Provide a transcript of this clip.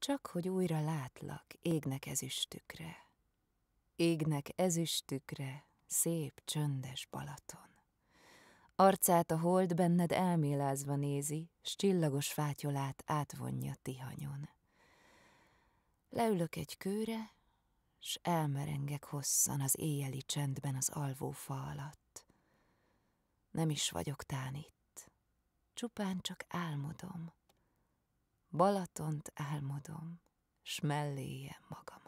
Csak hogy újra látlak, égnek ezüstükre. Égnek ezüstükre, szép, csöndes Balaton. Arcát a hold benned elmélázva nézi, s csillagos fátyolát átvonja tihanyon. Leülök egy kőre, s elmerengek hosszan az éjeli csendben az alvó fa alatt. Nem is vagyok tán itt, csupán csak álmodom, Balatont álmodom, s melléje magam.